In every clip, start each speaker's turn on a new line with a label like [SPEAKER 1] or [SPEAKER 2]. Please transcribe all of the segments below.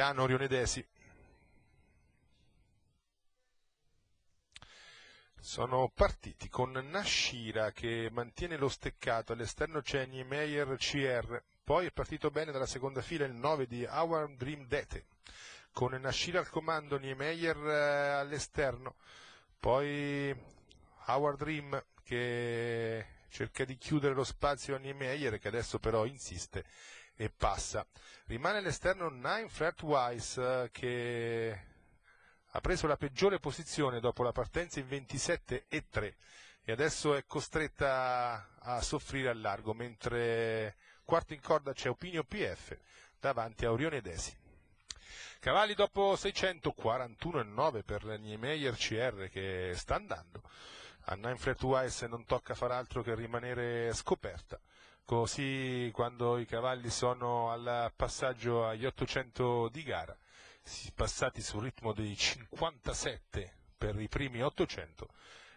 [SPEAKER 1] Piano Orionedesi. Sono partiti con Nashira che mantiene lo steccato, all'esterno c'è Niemeyer CR, poi è partito bene dalla seconda fila il 9 di Our Dream Dete, con Nashira al comando, Niemeyer eh, all'esterno, poi Our Dream che cerca di chiudere lo spazio a Niemeyer che adesso però insiste e passa. Rimane all'esterno Nine Flatwise eh, che ha preso la peggiore posizione dopo la partenza in 27 e 3 e adesso è costretta a soffrire al largo, mentre quarto in corda c'è Opinio PF davanti a Orione Desi. Cavalli dopo 641,9 per Niemeyer CR che sta andando. A Nineflat Wise non tocca far altro che rimanere scoperta. Così quando i cavalli sono al passaggio agli 800 di gara, passati sul ritmo dei 57 per i primi 800,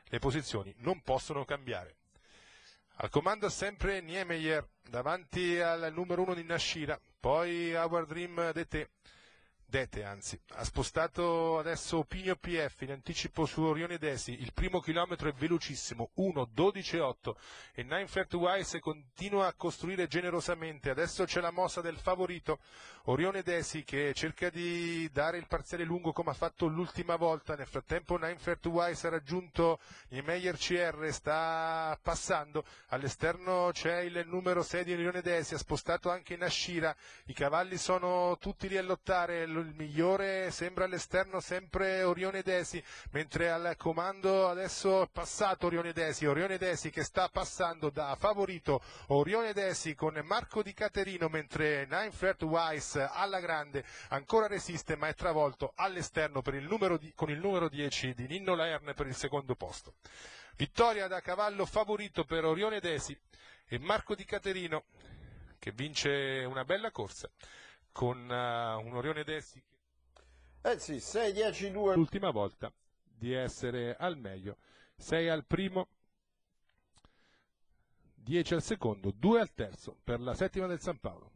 [SPEAKER 1] le posizioni non possono cambiare. Al comando sempre Niemeyer, davanti al numero 1 di Nascira, poi Our Dream DT Dete anzi, ha spostato adesso Pigno PF in anticipo su Orione Desi, il primo chilometro è velocissimo, 1.12.8 e Ninefert Wise continua a costruire generosamente, adesso c'è la mossa del favorito Orione Desi che cerca di dare il parziale lungo come ha fatto l'ultima volta, nel frattempo Ninefert Wise ha raggiunto i Meyer CR, sta passando, all'esterno c'è il numero 6 di Orione Desi, ha spostato anche Nashira, i cavalli sono tutti lì a lottare, il migliore sembra all'esterno sempre Orione Desi, mentre al comando adesso è passato Orione Desi, Orione Desi che sta passando da favorito Orione Desi con Marco Di Caterino, mentre Ninefert Wise alla grande ancora resiste ma è travolto all'esterno con il numero 10 di Nino Laerne per il secondo posto. Vittoria da cavallo favorito per Orione Desi e Marco Di Caterino che vince una bella corsa con uh, un Orione Dessi eh sì, 6-10-2 l'ultima volta di essere al meglio 6 al primo 10 al secondo 2 al terzo per la settima del San Paolo